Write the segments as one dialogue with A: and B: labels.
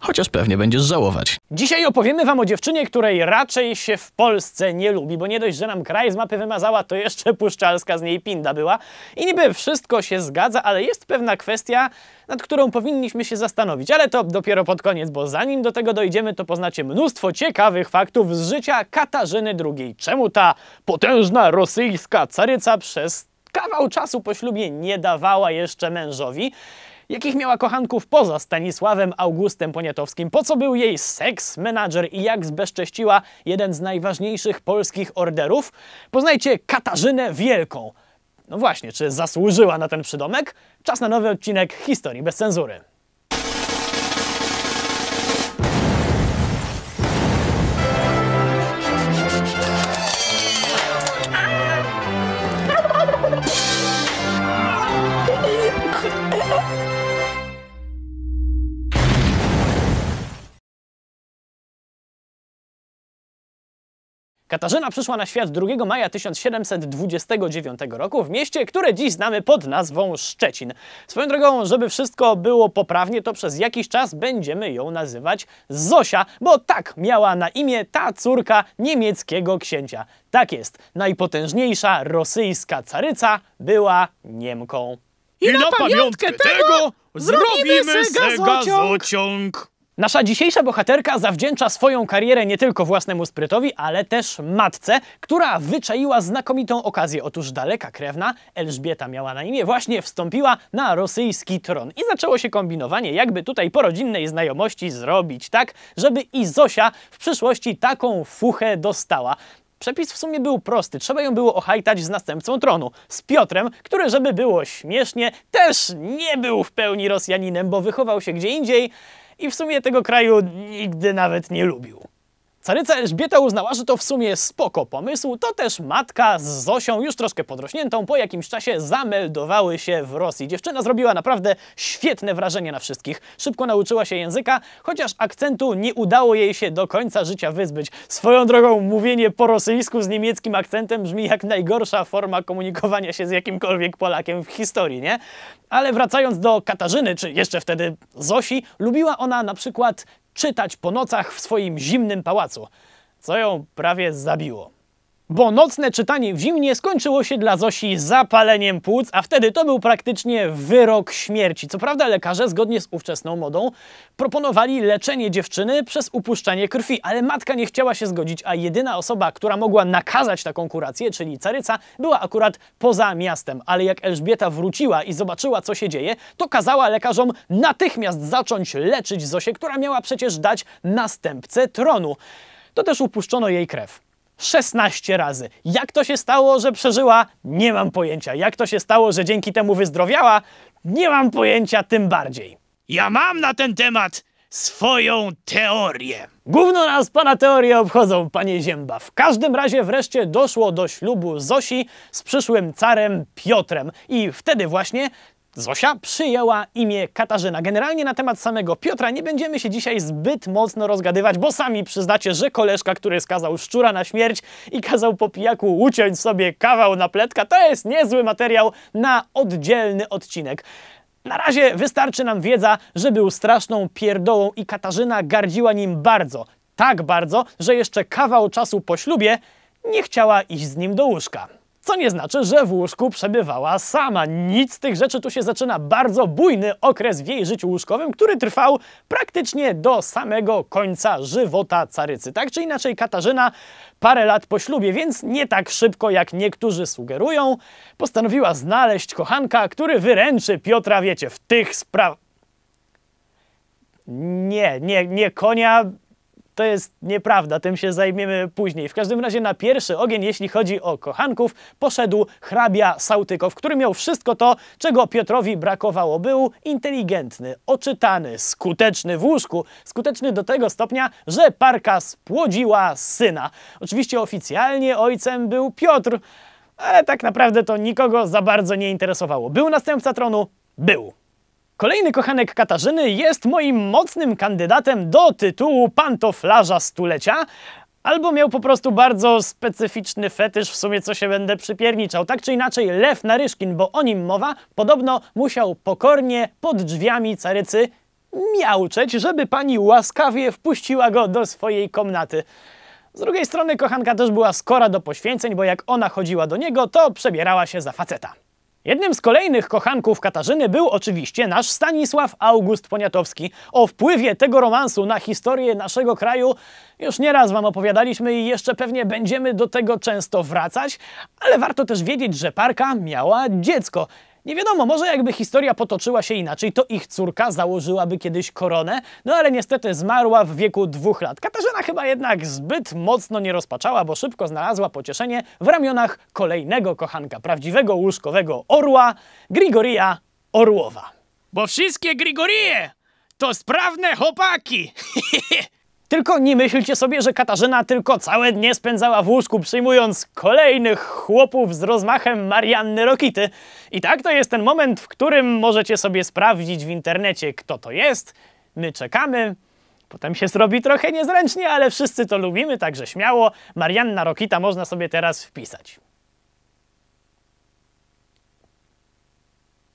A: chociaż pewnie będziesz żałować. Dzisiaj opowiemy wam o dziewczynie, której raczej się w Polsce nie lubi, bo nie dość, że nam kraj z mapy wymazała, to jeszcze Puszczalska z niej pinda była. I niby wszystko się zgadza, ale jest pewna kwestia, nad którą powinniśmy się zastanowić. Ale to dopiero pod koniec, bo zanim do tego dojdziemy, to poznacie mnóstwo ciekawych faktów z życia Katarzyny II. Czemu ta potężna rosyjska caryca przez kawał czasu po ślubie nie dawała jeszcze mężowi? Jakich miała kochanków poza Stanisławem Augustem Poniatowskim? Po co był jej seks menadżer i jak zbezcześciła jeden z najważniejszych polskich orderów? Poznajcie Katarzynę Wielką. No właśnie, czy zasłużyła na ten przydomek? Czas na nowy odcinek Historii bez cenzury. Katarzyna przyszła na świat 2 maja 1729 roku w mieście, które dziś znamy pod nazwą Szczecin. Swoją drogą, żeby wszystko było poprawnie, to przez jakiś czas będziemy ją nazywać Zosia, bo tak miała na imię ta córka niemieckiego księcia. Tak jest, najpotężniejsza rosyjska caryca była Niemką.
B: I, na, pamiątkę, tego, tego zrobimy se
A: gazociąg! Nasza dzisiejsza bohaterka zawdzięcza swoją karierę nie tylko własnemu sprytowi, ale też matce, która wyczaiła znakomitą okazję. Otóż daleka krewna, Elżbieta miała na imię, właśnie wstąpiła na rosyjski tron. I zaczęło się kombinowanie, jakby tutaj po rodzinnej znajomości zrobić tak, żeby i Zosia w przyszłości taką fuchę dostała. Przepis w sumie był prosty, trzeba ją było ohajtać z następcą tronu, z Piotrem, który, żeby było śmiesznie, też nie był w pełni Rosjaninem, bo wychował się gdzie indziej, i w sumie tego kraju nigdy nawet nie lubił. Caryca Elżbieta uznała, że to w sumie spoko pomysł, to też matka z Zosią, już troszkę podrośniętą, po jakimś czasie zameldowały się w Rosji. Dziewczyna zrobiła naprawdę świetne wrażenie na wszystkich. Szybko nauczyła się języka, chociaż akcentu nie udało jej się do końca życia wyzbyć. Swoją drogą mówienie po rosyjsku z niemieckim akcentem brzmi jak najgorsza forma komunikowania się z jakimkolwiek Polakiem w historii, nie? Ale wracając do Katarzyny, czy jeszcze wtedy Zosi, lubiła ona na przykład czytać po nocach w swoim zimnym pałacu, co ją prawie zabiło. Bo nocne czytanie w zimnie skończyło się dla Zosi zapaleniem płuc, a wtedy to był praktycznie wyrok śmierci. Co prawda lekarze, zgodnie z ówczesną modą, proponowali leczenie dziewczyny przez upuszczanie krwi, ale matka nie chciała się zgodzić, a jedyna osoba, która mogła nakazać taką kurację, czyli caryca, była akurat poza miastem. Ale jak Elżbieta wróciła i zobaczyła, co się dzieje, to kazała lekarzom natychmiast zacząć leczyć Zosię, która miała przecież dać następcę tronu. To też upuszczono jej krew. 16 razy. Jak to się stało, że przeżyła? Nie mam pojęcia. Jak to się stało, że dzięki temu wyzdrowiała? Nie mam pojęcia tym bardziej. Ja mam na ten temat swoją teorię. Gówno nas pana teorie obchodzą, panie Ziemba. W każdym razie wreszcie doszło do ślubu Zosi z przyszłym carem Piotrem. I wtedy właśnie Zosia przyjęła imię Katarzyna. Generalnie na temat samego Piotra nie będziemy się dzisiaj zbyt mocno rozgadywać, bo sami przyznacie, że koleżka, który skazał szczura na śmierć i kazał po pijaku uciąć sobie kawał na pletka, to jest niezły materiał na oddzielny odcinek. Na razie wystarczy nam wiedza, że był straszną pierdołą i Katarzyna gardziła nim bardzo. Tak bardzo, że jeszcze kawał czasu po ślubie nie chciała iść z nim do łóżka co nie znaczy, że w łóżku przebywała sama. Nic z tych rzeczy tu się zaczyna bardzo bujny okres w jej życiu łóżkowym, który trwał praktycznie do samego końca żywota carycy. Tak czy inaczej Katarzyna parę lat po ślubie, więc nie tak szybko jak niektórzy sugerują, postanowiła znaleźć kochanka, który wyręczy Piotra, wiecie, w tych sprawach. Nie, nie, nie konia, to jest nieprawda, tym się zajmiemy później. W każdym razie na pierwszy ogień, jeśli chodzi o kochanków, poszedł hrabia Sałtykow, który miał wszystko to, czego Piotrowi brakowało. Był inteligentny, oczytany, skuteczny w łóżku, skuteczny do tego stopnia, że parka spłodziła syna. Oczywiście oficjalnie ojcem był Piotr, ale tak naprawdę to nikogo za bardzo nie interesowało. Był następca tronu? Był. Kolejny kochanek Katarzyny jest moim mocnym kandydatem do tytułu pantoflarza stulecia, Albo miał po prostu bardzo specyficzny fetysz, w sumie co się będę przypierniczał. Tak czy inaczej, Lew Naryszkin, bo o nim mowa, podobno musiał pokornie pod drzwiami carycy miauczeć, żeby pani łaskawie wpuściła go do swojej komnaty. Z drugiej strony kochanka też była skora do poświęceń, bo jak ona chodziła do niego, to przebierała się za faceta. Jednym z kolejnych kochanków Katarzyny był oczywiście nasz Stanisław August Poniatowski. O wpływie tego romansu na historię naszego kraju już nieraz Wam opowiadaliśmy i jeszcze pewnie będziemy do tego często wracać, ale warto też wiedzieć, że Parka miała dziecko nie wiadomo, może jakby historia potoczyła się inaczej, to ich córka założyłaby kiedyś koronę, no ale niestety zmarła w wieku dwóch lat. Katarzyna chyba jednak zbyt mocno nie rozpaczała, bo szybko znalazła pocieszenie w ramionach kolejnego kochanka, prawdziwego łóżkowego orła, Grigoria Orłowa. Bo wszystkie Grigorie to sprawne chłopaki! Tylko nie myślcie sobie, że Katarzyna tylko całe dnie spędzała w łóżku przyjmując kolejnych chłopów z rozmachem Marianny Rokity. I tak to jest ten moment, w którym możecie sobie sprawdzić w internecie, kto to jest. My czekamy. Potem się zrobi trochę niezręcznie, ale wszyscy to lubimy, także śmiało. Marianna Rokita można sobie teraz wpisać.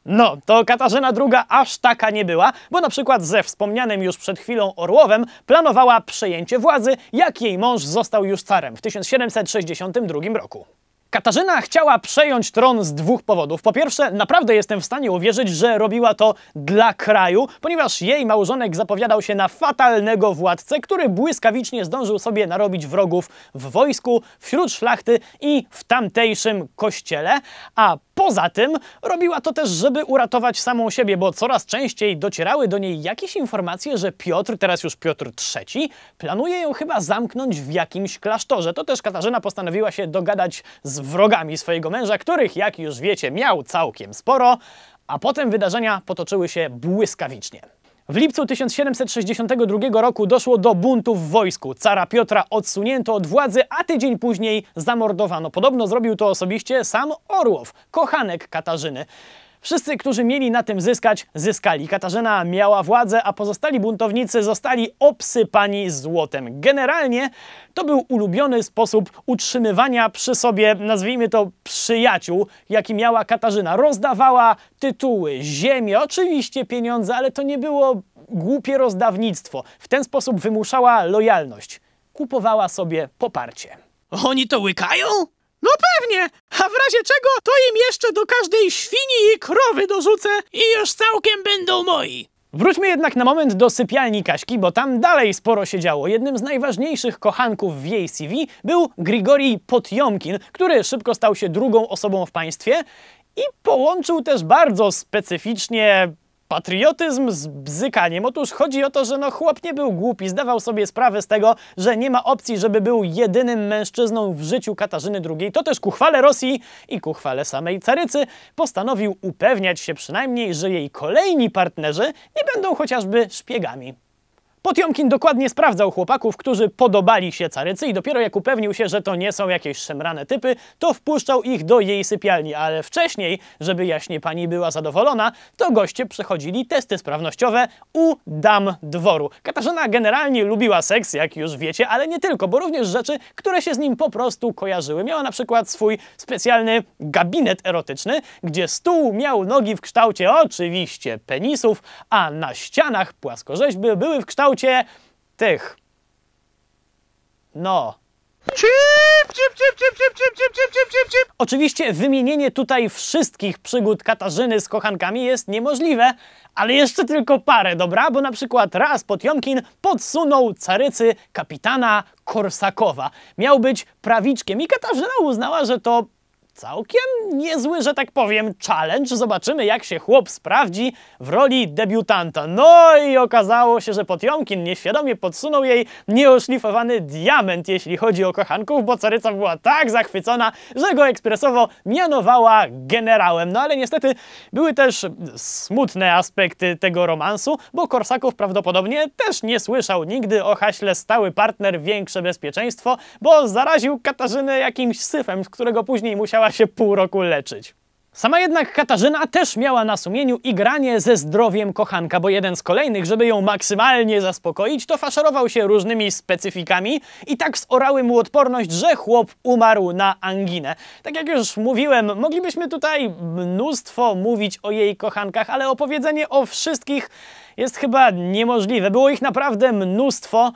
A: No, to Katarzyna II aż taka nie była, bo na przykład ze wspomnianym już przed chwilą Orłowem planowała przejęcie władzy, jak jej mąż został już carem w 1762 roku. Katarzyna chciała przejąć tron z dwóch powodów. Po pierwsze, naprawdę jestem w stanie uwierzyć, że robiła to dla kraju, ponieważ jej małżonek zapowiadał się na fatalnego władcę, który błyskawicznie zdążył sobie narobić wrogów w wojsku, wśród szlachty i w tamtejszym kościele, a Poza tym robiła to też, żeby uratować samą siebie, bo coraz częściej docierały do niej jakieś informacje, że Piotr, teraz już Piotr III, planuje ją chyba zamknąć w jakimś klasztorze. To też Katarzyna postanowiła się dogadać z wrogami swojego męża, których, jak już wiecie, miał całkiem sporo, a potem wydarzenia potoczyły się błyskawicznie. W lipcu 1762 roku doszło do buntów w wojsku. Cara Piotra odsunięto od władzy, a tydzień później zamordowano. Podobno zrobił to osobiście sam Orłow, kochanek Katarzyny. Wszyscy, którzy mieli na tym zyskać, zyskali. Katarzyna miała władzę, a pozostali buntownicy zostali obsypani złotem. Generalnie to był ulubiony sposób utrzymywania przy sobie, nazwijmy to, przyjaciół, jaki miała Katarzyna. Rozdawała tytuły, ziemię, oczywiście pieniądze, ale to nie było głupie rozdawnictwo. W ten sposób wymuszała lojalność. Kupowała sobie poparcie. Oni to łykają? No pewnie! A w razie czego to im jeszcze do każdej świni i krowy dorzucę i już całkiem będą moi. Wróćmy jednak na moment do sypialni Kaśki, bo tam dalej sporo się działo. Jednym z najważniejszych kochanków w jej CV był Grigori Potjomkin, który szybko stał się drugą osobą w państwie i połączył też bardzo specyficznie Patriotyzm z bzykaniem. Otóż chodzi o to, że no chłop nie był głupi, zdawał sobie sprawę z tego, że nie ma opcji, żeby był jedynym mężczyzną w życiu Katarzyny II. To też ku chwale Rosji i ku chwale samej carycy postanowił upewniać się przynajmniej, że jej kolejni partnerzy nie będą chociażby szpiegami. Potiomkin dokładnie sprawdzał chłopaków, którzy podobali się carycy i dopiero jak upewnił się, że to nie są jakieś szemrane typy, to wpuszczał ich do jej sypialni, ale wcześniej, żeby jaśnie pani była zadowolona, to goście przechodzili testy sprawnościowe u dam dworu. Katarzyna generalnie lubiła seks, jak już wiecie, ale nie tylko, bo również rzeczy, które się z nim po prostu kojarzyły. Miała na przykład swój specjalny gabinet erotyczny, gdzie stół miał nogi w kształcie oczywiście penisów, a na ścianach płaskorzeźby były w kształcie minucie tych. No. Cip, cip, cip, cip, cip, cip, cip, cip, cip, cip, cip. Oczywiście wymienienie tutaj wszystkich przygód Katarzyny z kochankami jest niemożliwe, ale jeszcze tylko parę, dobra? Bo na przykład raz Potiomkin podsunął carycy kapitana Korsakowa. Miał być prawiczkiem i Katarzyna uznała, że to całkiem niezły, że tak powiem, challenge. Zobaczymy, jak się chłop sprawdzi w roli debiutanta. No i okazało się, że Potiomkin nieświadomie podsunął jej nieoszlifowany diament, jeśli chodzi o kochanków, bo Caryca była tak zachwycona, że go ekspresowo mianowała generałem. No ale niestety były też smutne aspekty tego romansu, bo Korsaków prawdopodobnie też nie słyszał nigdy o haśle stały partner większe bezpieczeństwo, bo zaraził Katarzynę jakimś syfem, z którego później musiała musiała się pół roku leczyć. Sama jednak Katarzyna też miała na sumieniu igranie ze zdrowiem kochanka, bo jeden z kolejnych, żeby ją maksymalnie zaspokoić, to faszerował się różnymi specyfikami i tak zorały mu odporność, że chłop umarł na anginę. Tak jak już mówiłem, moglibyśmy tutaj mnóstwo mówić o jej kochankach, ale opowiedzenie o wszystkich jest chyba niemożliwe. Było ich naprawdę mnóstwo,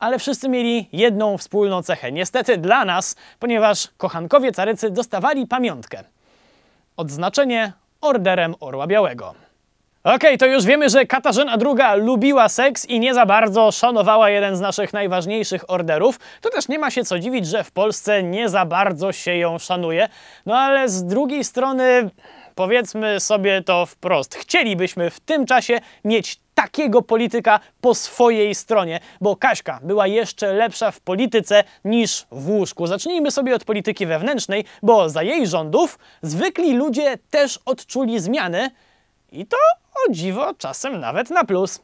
A: ale wszyscy mieli jedną wspólną cechę. Niestety dla nas, ponieważ kochankowie carycy dostawali pamiątkę. Odznaczenie Orderem Orła Białego. Okej, okay, to już wiemy, że Katarzyna II lubiła seks i nie za bardzo szanowała jeden z naszych najważniejszych orderów. To też nie ma się co dziwić, że w Polsce nie za bardzo się ją szanuje. No ale z drugiej strony, powiedzmy sobie to wprost, chcielibyśmy w tym czasie mieć takiego polityka po swojej stronie, bo Kaśka była jeszcze lepsza w polityce niż w łóżku. Zacznijmy sobie od polityki wewnętrznej, bo za jej rządów zwykli ludzie też odczuli zmiany i to o dziwo czasem nawet na plus.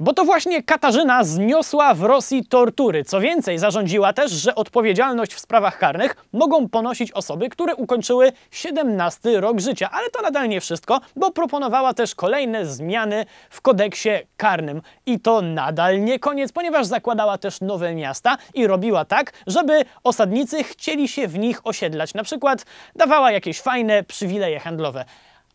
A: Bo to właśnie Katarzyna zniosła w Rosji tortury. Co więcej, zarządziła też, że odpowiedzialność w sprawach karnych mogą ponosić osoby, które ukończyły 17 rok życia. Ale to nadal nie wszystko, bo proponowała też kolejne zmiany w kodeksie karnym. I to nadal nie koniec, ponieważ zakładała też nowe miasta i robiła tak, żeby osadnicy chcieli się w nich osiedlać. Na przykład dawała jakieś fajne przywileje handlowe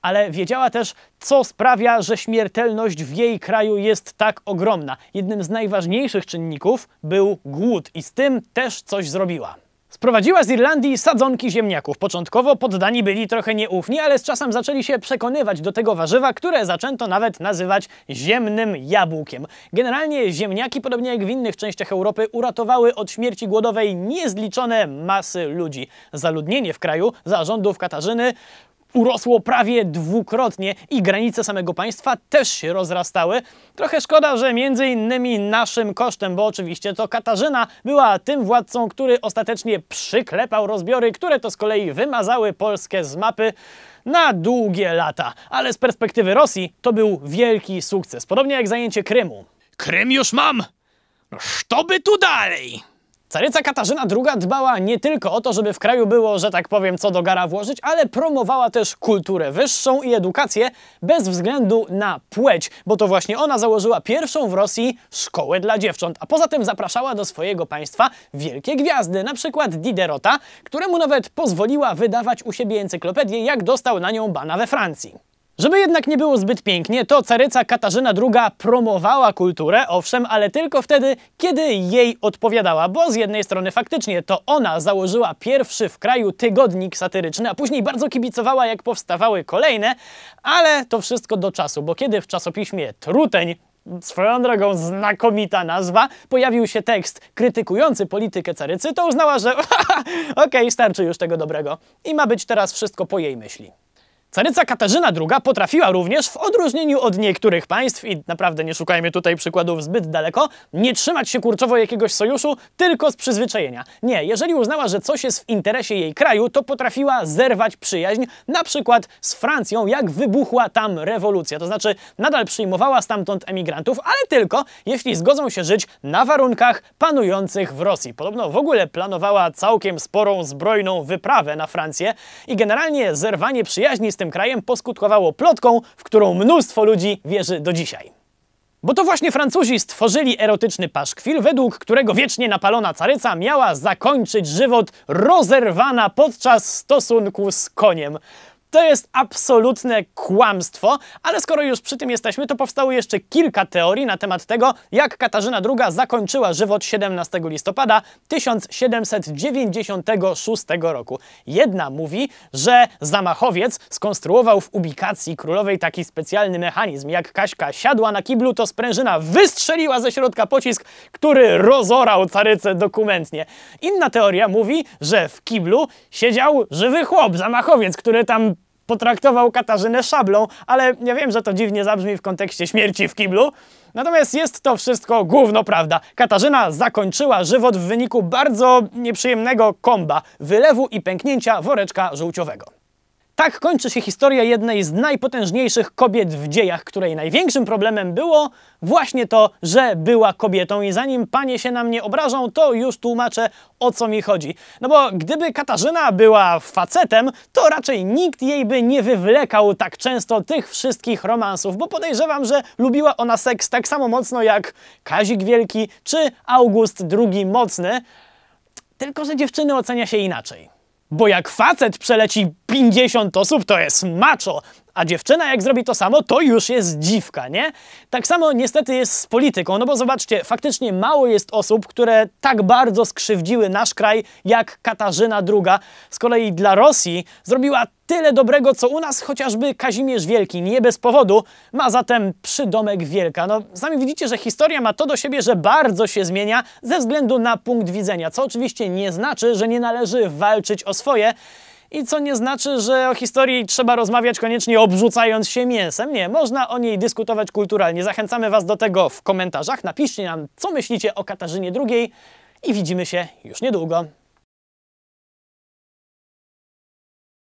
A: ale wiedziała też, co sprawia, że śmiertelność w jej kraju jest tak ogromna. Jednym z najważniejszych czynników był głód i z tym też coś zrobiła. Sprowadziła z Irlandii sadzonki ziemniaków. Początkowo poddani byli trochę nieufni, ale z czasem zaczęli się przekonywać do tego warzywa, które zaczęto nawet nazywać ziemnym jabłkiem. Generalnie ziemniaki, podobnie jak w innych częściach Europy, uratowały od śmierci głodowej niezliczone masy ludzi. Zaludnienie w kraju za rządów Katarzyny urosło prawie dwukrotnie i granice samego państwa też się rozrastały. Trochę szkoda, że między innymi naszym kosztem, bo oczywiście to Katarzyna była tym władcą, który ostatecznie przyklepał rozbiory, które to z kolei wymazały Polskę z mapy na długie lata. Ale z perspektywy Rosji to był wielki sukces, podobnie jak zajęcie Krymu. Krym już mam! No, by tu dalej? Caryca Katarzyna II dbała nie tylko o to, żeby w kraju było, że tak powiem, co do gara włożyć, ale promowała też kulturę wyższą i edukację bez względu na płeć, bo to właśnie ona założyła pierwszą w Rosji szkołę dla dziewcząt, a poza tym zapraszała do swojego państwa wielkie gwiazdy, na przykład Diderota, któremu nawet pozwoliła wydawać u siebie encyklopedię, jak dostał na nią bana we Francji. Żeby jednak nie było zbyt pięknie, to caryca Katarzyna II promowała kulturę, owszem, ale tylko wtedy, kiedy jej odpowiadała, bo z jednej strony faktycznie to ona założyła pierwszy w kraju tygodnik satyryczny, a później bardzo kibicowała, jak powstawały kolejne, ale to wszystko do czasu, bo kiedy w czasopiśmie Truteń swoją drogą znakomita nazwa, pojawił się tekst krytykujący politykę carycy, to uznała, że okej, okay, starczy już tego dobrego i ma być teraz wszystko po jej myśli. Caryca Katarzyna II potrafiła również, w odróżnieniu od niektórych państw, i naprawdę nie szukajmy tutaj przykładów zbyt daleko, nie trzymać się kurczowo jakiegoś sojuszu tylko z przyzwyczajenia. Nie, jeżeli uznała, że coś jest w interesie jej kraju, to potrafiła zerwać przyjaźń, na przykład z Francją, jak wybuchła tam rewolucja. To znaczy, nadal przyjmowała stamtąd emigrantów, ale tylko jeśli zgodzą się żyć na warunkach panujących w Rosji. Podobno w ogóle planowała całkiem sporą zbrojną wyprawę na Francję i generalnie zerwanie przyjaźni z tym krajem poskutkowało plotką, w którą mnóstwo ludzi wierzy do dzisiaj. Bo to właśnie Francuzi stworzyli erotyczny paszkwil, według którego wiecznie napalona caryca miała zakończyć żywot rozerwana podczas stosunku z koniem. To jest absolutne kłamstwo, ale skoro już przy tym jesteśmy, to powstało jeszcze kilka teorii na temat tego, jak Katarzyna II zakończyła żywot 17 listopada 1796 roku. Jedna mówi, że zamachowiec skonstruował w ubikacji królowej taki specjalny mechanizm. Jak Kaśka siadła na kiblu, to sprężyna wystrzeliła ze środka pocisk, który rozorał carycę dokumentnie. Inna teoria mówi, że w kiblu siedział żywy chłop, zamachowiec, który tam potraktował Katarzynę szablą, ale ja wiem, że to dziwnie zabrzmi w kontekście śmierci w kiblu. Natomiast jest to wszystko gówno prawda. Katarzyna zakończyła żywot w wyniku bardzo nieprzyjemnego komba, wylewu i pęknięcia woreczka żółciowego. Tak kończy się historia jednej z najpotężniejszych kobiet w dziejach, której największym problemem było właśnie to, że była kobietą. I zanim panie się na mnie obrażą, to już tłumaczę o co mi chodzi. No bo gdyby Katarzyna była facetem, to raczej nikt jej by nie wywlekał tak często tych wszystkich romansów, bo podejrzewam, że lubiła ona seks tak samo mocno jak Kazik Wielki czy August II Mocny, tylko że dziewczyny ocenia się inaczej. Bo jak facet przeleci 50 osób, to jest macho. A dziewczyna jak zrobi to samo, to już jest dziwka, nie? Tak samo niestety jest z polityką, no bo zobaczcie, faktycznie mało jest osób, które tak bardzo skrzywdziły nasz kraj jak Katarzyna II. Z kolei dla Rosji zrobiła tyle dobrego, co u nas chociażby Kazimierz Wielki, nie bez powodu, ma zatem przydomek Wielka. No, sami widzicie, że historia ma to do siebie, że bardzo się zmienia ze względu na punkt widzenia, co oczywiście nie znaczy, że nie należy walczyć o swoje, i co nie znaczy, że o historii trzeba rozmawiać koniecznie obrzucając się mięsem. Nie, można o niej dyskutować kulturalnie. Zachęcamy Was do tego w komentarzach. Napiszcie nam, co myślicie o Katarzynie II i widzimy się już niedługo.